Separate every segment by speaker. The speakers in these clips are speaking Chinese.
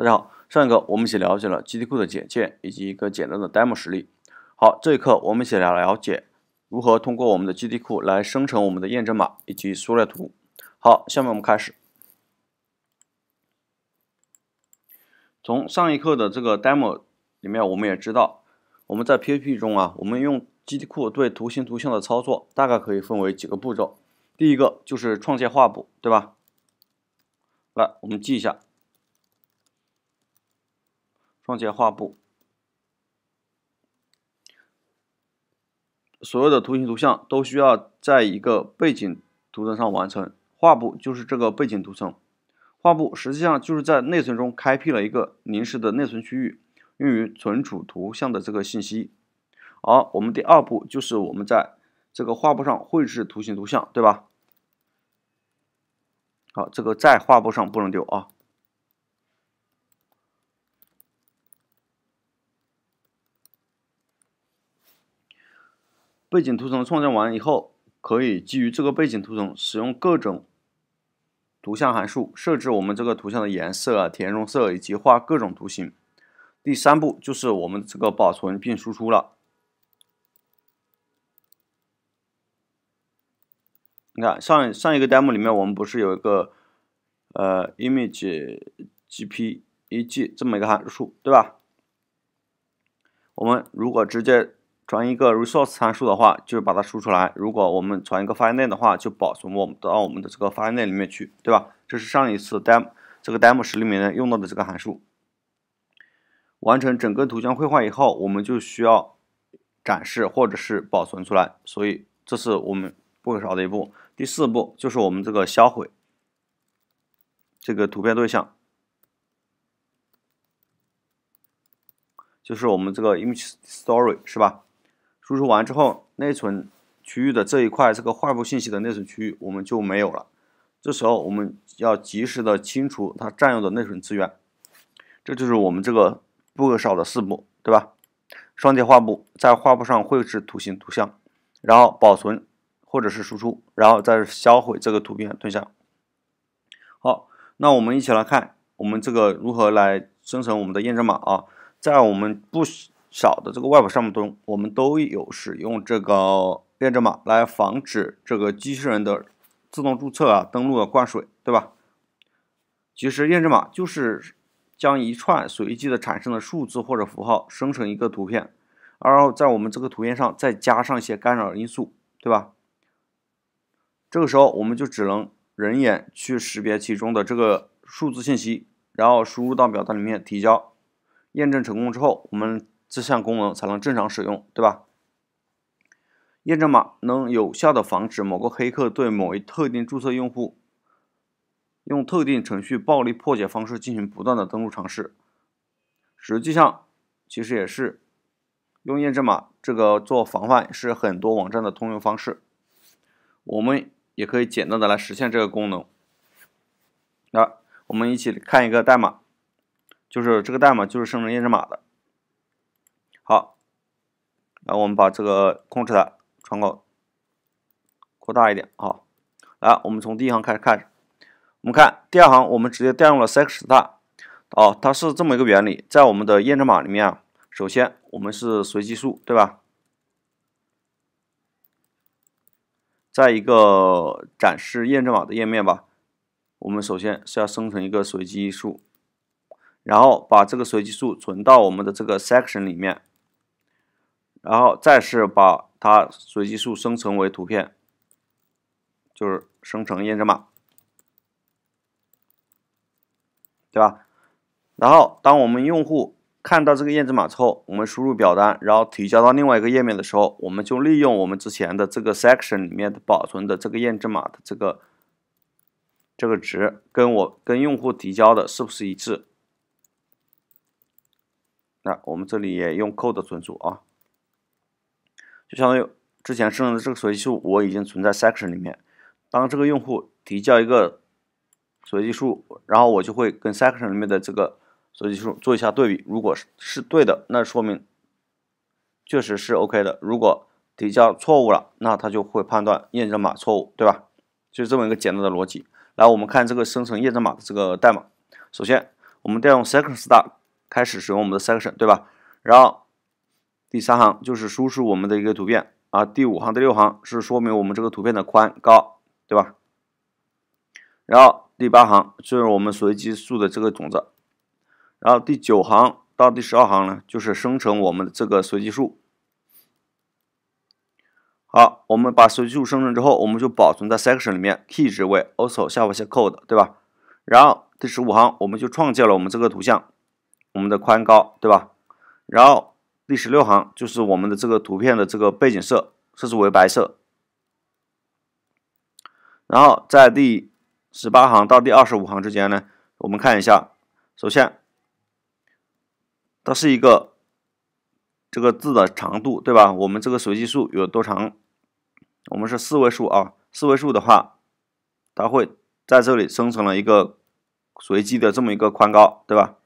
Speaker 1: 大家好，上一课我们一起了解了基地库的简介以及一个简单的 demo 实例。好，这一课我们一起来了解如何通过我们的基地库来生成我们的验证码以及缩略图。好，下面我们开始。从上一课的这个 demo 里面，我们也知道，我们在 PHP 中啊，我们用基地库对图形图像的操作，大概可以分为几个步骤。第一个就是创建画布，对吧？来，我们记一下。创建画布，所有的图形图像都需要在一个背景图层上完成。画布就是这个背景图层。画布实际上就是在内存中开辟了一个临时的内存区域，用于存储图像的这个信息。好，我们第二步就是我们在这个画布上绘制图形图像，对吧？好，这个在画布上不能丢啊。背景图层创建完以后，可以基于这个背景图层，使用各种图像函数设置我们这个图像的颜色啊、填充色以及画各种图形。第三步就是我们这个保存并输出了。你看上上一个弹幕里面，我们不是有一个呃 image g p e g 这么一个函数对吧？我们如果直接。传一个 resource 参数的话，就是把它输出来；如果我们传一个 filename 的话，就保存我们到我们的这个 filename 里面去，对吧？这是上一次 demo 这个 demo 时里面用到的这个函数。完成整个图像绘画以后，我们就需要展示或者是保存出来，所以这是我们不可少的一步。第四步就是我们这个销毁这个图片对象，就是我们这个 image story，是吧？输出完之后，内存区域的这一块这个画布信息的内存区域我们就没有了。这时候我们要及时的清除它占用的内存资源，这就是我们这个不可少的四步，对吧？双击画布，在画布上绘制图形图像，然后保存或者是输出，然后再销毁这个图片对象。好，那我们一起来看我们这个如何来生成我们的验证码啊，在我们不。小的这个 Web 项目中，我们都有使用这个验证码来防止这个机器人的自动注册啊、登录啊灌水，对吧？其实验证码就是将一串随机的产生的数字或者符号生成一个图片，然后在我们这个图片上再加上一些干扰因素，对吧？这个时候我们就只能人眼去识别其中的这个数字信息，然后输入到表单里面提交。验证成功之后，我们。这项功能才能正常使用，对吧？验证码能有效的防止某个黑客对某一特定注册用户用特定程序暴力破解方式进行不断的登录尝试。实际上，其实也是用验证码这个做防范是很多网站的通用方式。我们也可以简单的来实现这个功能。那我们一起看一个代码，就是这个代码就是生成验证码的。后我们把这个控制的窗口扩大一点啊。来，我们从第一行开始看。我们看第二行，我们直接调用了 s e c t a r 哦，它是这么一个原理。在我们的验证码里面啊，首先我们是随机数，对吧？在一个展示验证码的页面吧，我们首先是要生成一个随机数，然后把这个随机数存到我们的这个 section 里面。然后再是把它随机数生成为图片，就是生成验证码，对吧？然后当我们用户看到这个验证码之后，我们输入表单，然后提交到另外一个页面的时候，我们就利用我们之前的这个 section 里面的保存的这个验证码的这个这个值，跟我跟用户提交的是不是一致？那我们这里也用 code 存储啊。就相当于之前生成的这个随机数我已经存在 section 里面。当这个用户提交一个随机数，然后我就会跟 section 里面的这个随机数做一下对比。如果是是对的，那说明确实是 OK 的。如果提交错误了，那他就会判断验证码错误，对吧？就是这么一个简单的逻辑。来，我们看这个生成验证码的这个代码。首先，我们调用 section start 开始使用我们的 section，对吧？然后。第三行就是输出我们的一个图片啊，第五行第六行是说明我们这个图片的宽高，对吧？然后第八行就是我们随机数的这个种子，然后第九行到第十二行呢就是生成我们的这个随机数。好，我们把随机数生成之后，我们就保存在 section 里面，key 值为 also 下划线 code，对吧？然后第十五行我们就创建了我们这个图像，我们的宽高，对吧？然后第十六行就是我们的这个图片的这个背景色设置为白色，然后在第十八行到第二十五行之间呢，我们看一下，首先它是一个这个字的长度，对吧？我们这个随机数有多长？我们是四位数啊，四位数的话，它会在这里生成了一个随机的这么一个宽高，对吧？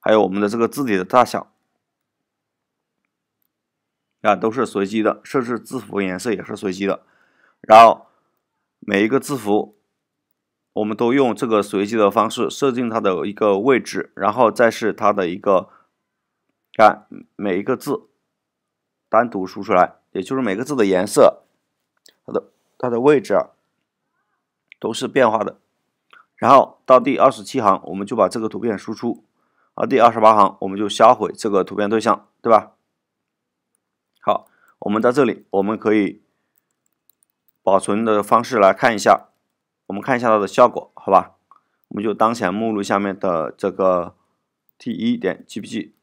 Speaker 1: 还有我们的这个字体的大小。啊，都是随机的，设置字符颜色也是随机的。然后每一个字符，我们都用这个随机的方式设定它的一个位置，然后再是它的一个，看每一个字单独输出来，也就是每个字的颜色、它的它的位置都是变化的。然后到第二十七行，我们就把这个图片输出；而第二十八行，我们就销毁这个图片对象，对吧？好，我们在这里，我们可以保存的方式来看一下，我们看一下它的效果，好吧？我们就当前目录下面的这个 t1 点 g p g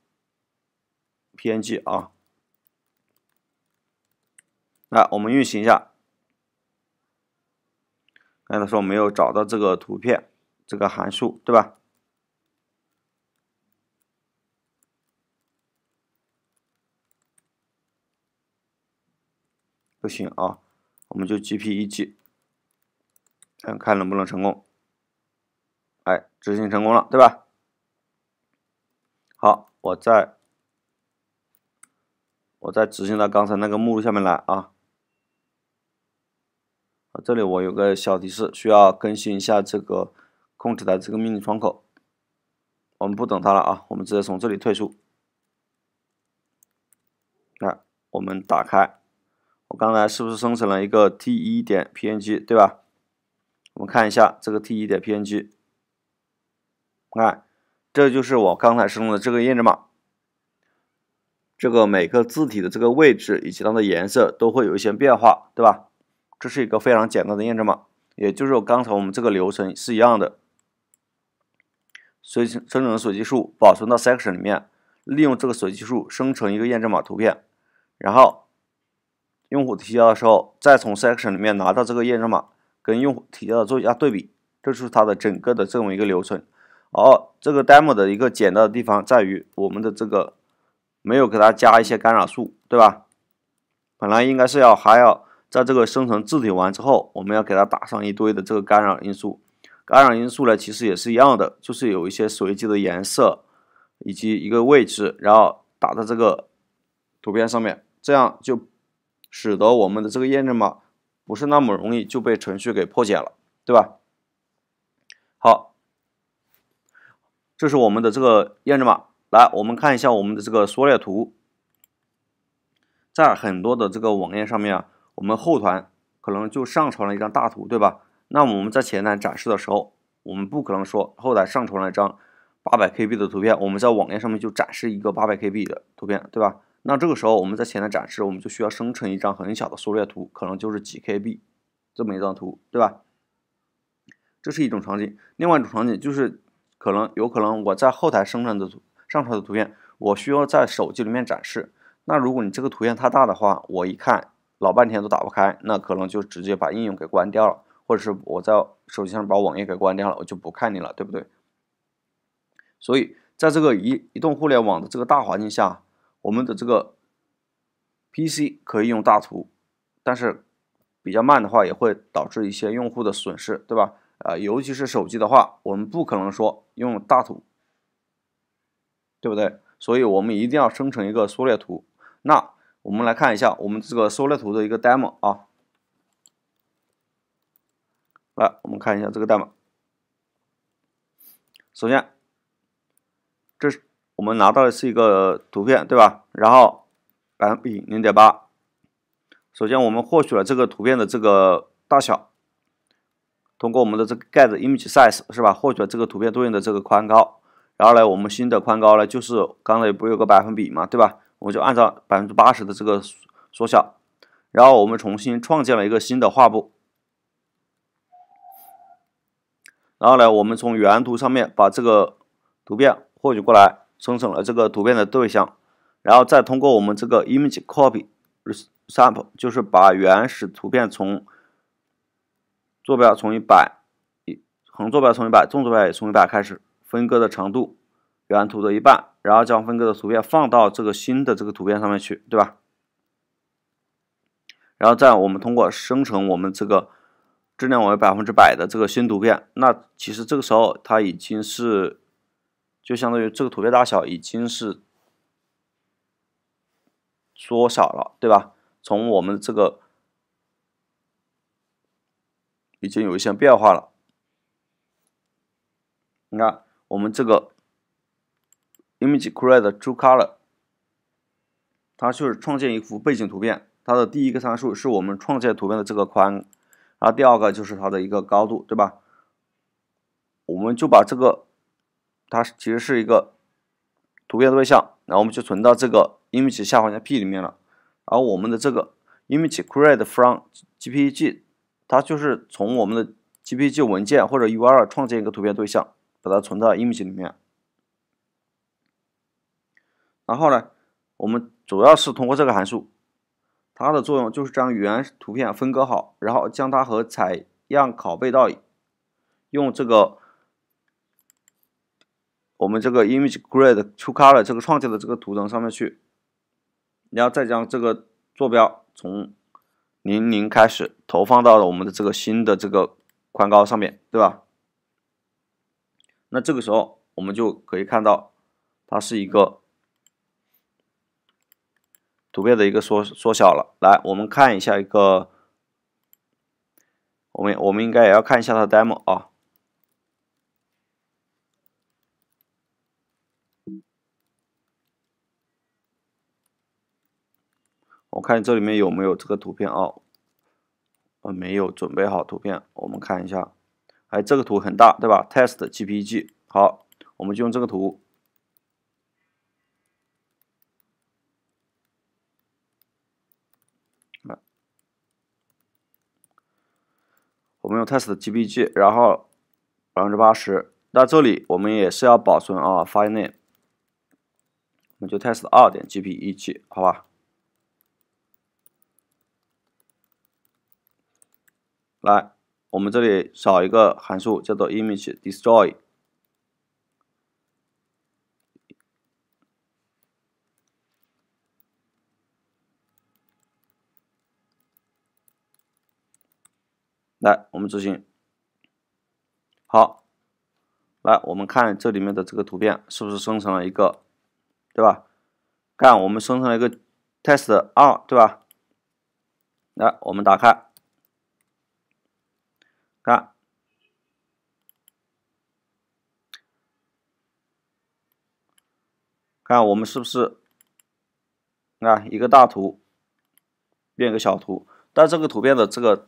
Speaker 1: png 啊，来我们运行一下。刚才说没有找到这个图片，这个函数对吧？不行啊，我们就 G P 一 G，看看能不能成功。哎，执行成功了，对吧？好，我再我再执行到刚才那个目录下面来啊。这里我有个小提示，需要更新一下这个控制台这个命令窗口。我们不等它了啊，我们直接从这里退出。来，我们打开。我刚才是不是生成了一个 T 一点 PNG，对吧？我们看一下这个 T 一点 PNG，看，这就是我刚才生成的这个验证码。这个每个字体的这个位置以及它的颜色都会有一些变化，对吧？这是一个非常简单的验证码，也就是刚才我们这个流程是一样的。随机生成随机数，保存到 section 里面，利用这个随机数生成一个验证码图片，然后。用户提交的时候，再从 section 里面拿到这个验证码，跟用户提交的做一下对比，这就是它的整个的这么一个流程。而这个 demo 的一个简单的地方在于我们的这个没有给它加一些干扰素，对吧？本来应该是要还要在这个生成字体完之后，我们要给它打上一堆的这个干扰因素。干扰因素呢，其实也是一样的，就是有一些随机的颜色以及一个位置，然后打在这个图片上面，这样就。使得我们的这个验证码不是那么容易就被程序给破解了，对吧？好，这是我们的这个验证码。来，我们看一下我们的这个缩略图。在很多的这个网页上面啊，我们后台可能就上传了一张大图，对吧？那我们在前台展示的时候，我们不可能说后台上传了一张八百 KB 的图片，我们在网页上面就展示一个八百 KB 的图片，对吧？那这个时候，我们在前台展示，我们就需要生成一张很小的缩略图，可能就是几 KB，这么一张图，对吧？这是一种场景。另外一种场景就是，可能有可能我在后台生成的上传的图片，我需要在手机里面展示。那如果你这个图片太大的话，我一看老半天都打不开，那可能就直接把应用给关掉了，或者是我在手机上把网页给关掉了，我就不看你了，对不对？所以，在这个移移动互联网的这个大环境下。我们的这个 PC 可以用大图，但是比较慢的话，也会导致一些用户的损失，对吧？啊，尤其是手机的话，我们不可能说用大图，对不对？所以我们一定要生成一个缩略图。那我们来看一下我们这个缩略图的一个 demo 啊。来，我们看一下这个代码。首先，这是。我们拿到的是一个图片，对吧？然后百分比零点八。首先，我们获取了这个图片的这个大小，通过我们的这个 get image size 是吧？获取了这个图片对应的这个宽高。然后呢，我们新的宽高呢，就是刚才不有个百分比嘛，对吧？我们就按照百分之八十的这个缩小。然后我们重新创建了一个新的画布。然后呢，我们从原图上面把这个图片获取过来。生成了这个图片的对象，然后再通过我们这个 image copy sample，就是把原始图片从坐标从一百一横坐标从一百，纵坐标也从一百开始分割的长度，原图的一半，然后将分割的图片放到这个新的这个图片上面去，对吧？然后再我们通过生成我们这个质量为百分之百的这个新图片，那其实这个时候它已经是。就相当于这个图片大小已经是缩小了，对吧？从我们这个已经有一些变化了。你看，我们这个 ImageCreateTrueColor，它就是创建一幅背景图片，它的第一个参数是我们创建图片的这个宽，然后第二个就是它的一个高度，对吧？我们就把这个。它其实是一个图片对象，然后我们就存到这个 image 下方的 p 里面了。而我们的这个 image create from j p g 它就是从我们的 j p g 文件或者 url 创建一个图片对象，把它存到 image 里面。然后呢，我们主要是通过这个函数，它的作用就是将原图片分割好，然后将它和采样拷贝到用这个。我们这个 Image Grid 出 o Color 这个创建的这个图层上面去，然后再将这个坐标从零零开始投放到我们的这个新的这个宽高上面对吧？那这个时候我们就可以看到它是一个图片的一个缩缩小了。来，我们看一下一个，我们我们应该也要看一下它的 demo 啊。看这里面有没有这个图片啊？我没有准备好图片，我们看一下。哎，这个图很大，对吧？test.jpg，好，我们就用这个图。我们用 test.jpg，然后百分之八十。那这里我们也是要保存啊，filename，我们就 test 二点 jpg，好吧？来，我们这里找一个函数叫做 image destroy。来，我们执行。好，来，我们看这里面的这个图片是不是生成了一个，对吧？看我们生成了一个 test 二，对吧？来，我们打开。看我们是不是，那一个大图变个小图，但这个图片的这个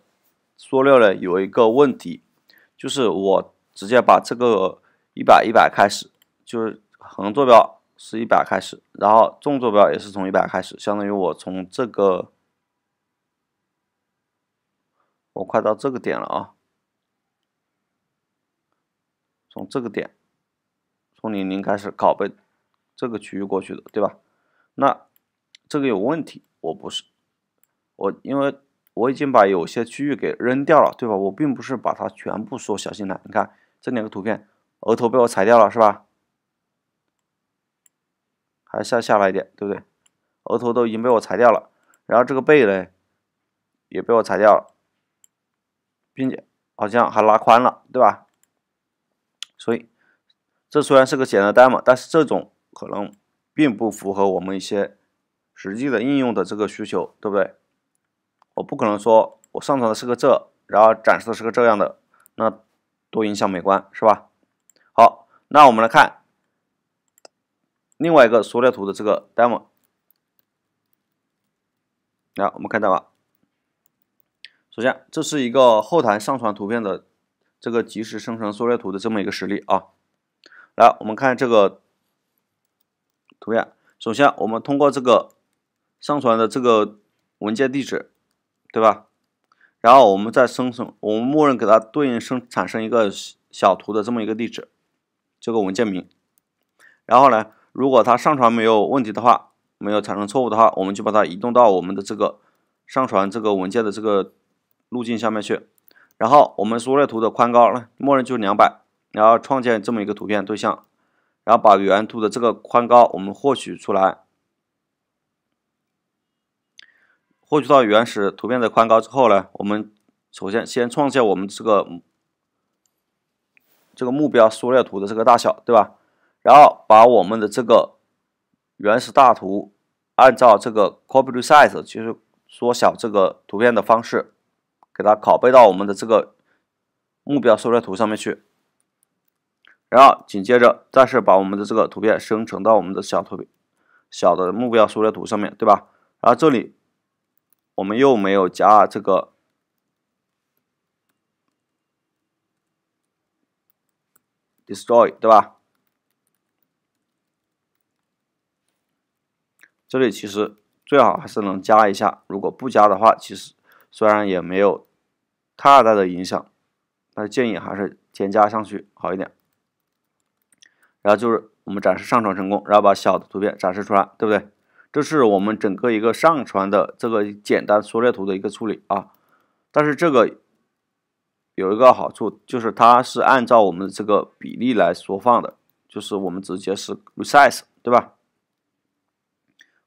Speaker 1: 缩略呢，有一个问题，就是我直接把这个一百一百开始，就是横坐标是一百开始，然后纵坐标也是从一百开始，相当于我从这个，我快到这个点了啊，从这个点，从零零开始拷贝。这个区域过去的，对吧？那这个有问题，我不是我，因为我已经把有些区域给扔掉了，对吧？我并不是把它全部缩小进来。你看这两个图片，额头被我裁掉了，是吧？还要下来一点，对不对？额头都已经被我裁掉了，然后这个背呢也被我裁掉了，并且好像还拉宽了，对吧？所以这虽然是个单的代码，但是这种。可能并不符合我们一些实际的应用的这个需求，对不对？我不可能说我上传的是个这，然后展示的是个这样的，那多影响美观，是吧？好，那我们来看另外一个缩略图的这个 demo。来，我们看到吧。首先，这是一个后台上传图片的这个即时生成缩略图的这么一个实例啊。来，我们看这个。图片，首先我们通过这个上传的这个文件地址，对吧？然后我们再生成，我们默认给它对应生产生一个小图的这么一个地址，这个文件名。然后呢，如果它上传没有问题的话，没有产生错误的话，我们就把它移动到我们的这个上传这个文件的这个路径下面去。然后我们缩略图的宽高呢，默认就是两百，然后创建这么一个图片对象。然后把原图的这个宽高我们获取出来，获取到原始图片的宽高之后呢，我们首先先创建我们这个这个目标缩略图的这个大小，对吧？然后把我们的这个原始大图按照这个 copy size 就是缩小这个图片的方式，给它拷贝到我们的这个目标缩略图上面去。然后紧接着，再是把我们的这个图片生成到我们的小图片、小的目标缩略图上面，对吧？然后这里我们又没有加这个 destroy，对吧？这里其实最好还是能加一下。如果不加的话，其实虽然也没有太大的影响，但建议还是添加上去好一点。然后就是我们展示上传成功，然后把小的图片展示出来，对不对？这是我们整个一个上传的这个简单缩略图的一个处理啊。但是这个有一个好处，就是它是按照我们这个比例来缩放的，就是我们直接是 resize，对吧？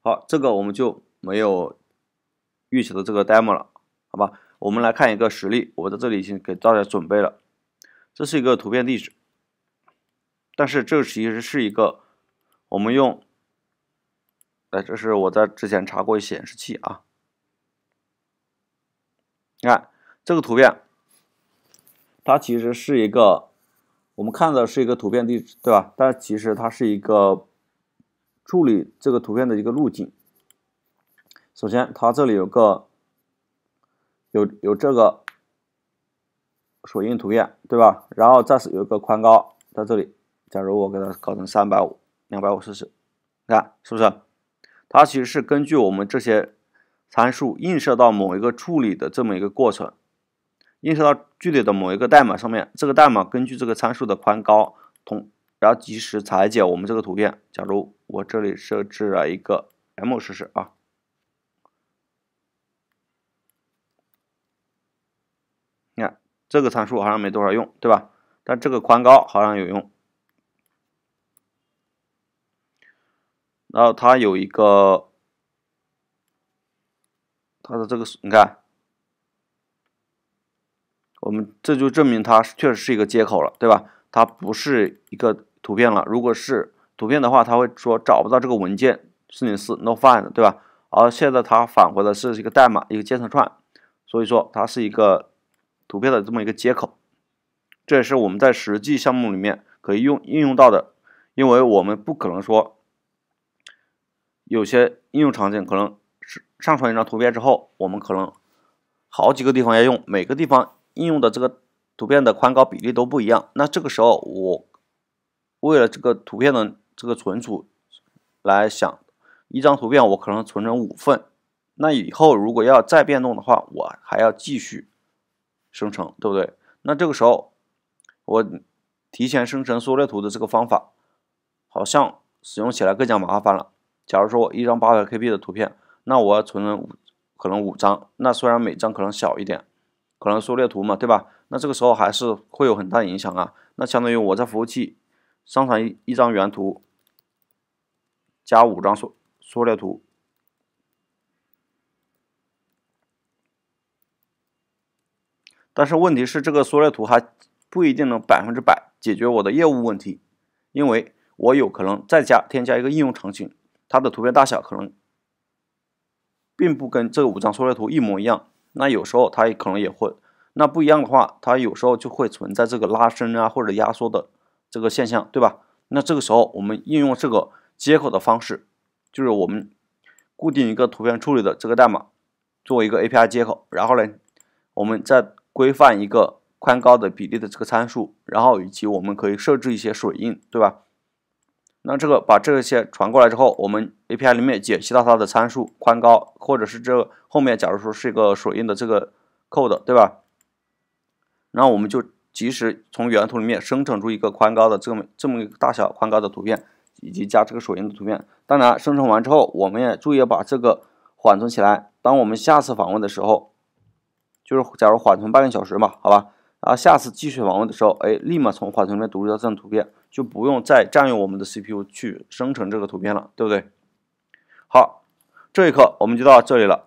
Speaker 1: 好，这个我们就没有预习的这个 demo 了，好吧？我们来看一个实例，我在这里已经给大家准备了，这是一个图片地址。但是这其实是一个，我们用，哎，这是我在之前查过显示器啊。你看这个图片，它其实是一个，我们看的是一个图片地址，对吧？但其实它是一个处理这个图片的一个路径。首先，它这里有个有有这个水印图片，对吧？然后再是有一个宽高在这里。假如我给它搞成三百五两百五十，你看是不是？它其实是根据我们这些参数映射到某一个处理的这么一个过程，映射到具体的某一个代码上面。这个代码根据这个参数的宽高，同然后及时裁剪我们这个图片。假如我这里设置了一个 M 试试啊，你看这个参数好像没多少用，对吧？但这个宽高好像有用。然后它有一个，它的这个你看，我们这就证明它确实是一个接口了，对吧？它不是一个图片了。如果是图片的话，它会说找不到这个文件，四零四 no find，对吧？而现在它返回的是一个代码，一个字测串，所以说它是一个图片的这么一个接口。这也是我们在实际项目里面可以用应用到的，因为我们不可能说。有些应用场景可能是上传一张图片之后，我们可能好几个地方要用，每个地方应用的这个图片的宽高比例都不一样。那这个时候，我为了这个图片的这个存储来想，一张图片我可能存成五份。那以后如果要再变动的话，我还要继续生成，对不对？那这个时候我提前生成缩略图的这个方法，好像使用起来更加麻烦了。假如说我一张八百 KB 的图片，那我要存成可能五张，那虽然每张可能小一点，可能缩略图嘛，对吧？那这个时候还是会有很大影响啊。那相当于我在服务器上传一一张原图，加五张缩缩略图，但是问题是这个缩略图还不一定能百分之百解决我的业务问题，因为我有可能再加添加一个应用场景。它的图片大小可能并不跟这个五张缩略图一模一样，那有时候它也可能也会那不一样的话，它有时候就会存在这个拉伸啊或者压缩的这个现象，对吧？那这个时候我们应用这个接口的方式，就是我们固定一个图片处理的这个代码，作为一个 API 接口，然后呢，我们再规范一个宽高的比例的这个参数，然后以及我们可以设置一些水印，对吧？那这个把这些传过来之后，我们 A P I 里面解析到它的参数宽高，或者是这后面假如说是一个水印的这个扣的，对吧？那我们就及时从原图里面生成出一个宽高的这么这么一个大小宽高的图片，以及加这个水印的图片。当然生成完之后，我们也注意把这个缓存起来，当我们下次访问的时候，就是假如缓存半个小时嘛，好吧？然后下次继续访问的时候，哎，立马从缓存里面读出来这张图片，就不用再占用我们的 CPU 去生成这个图片了，对不对？好，这一课我们就到这里了。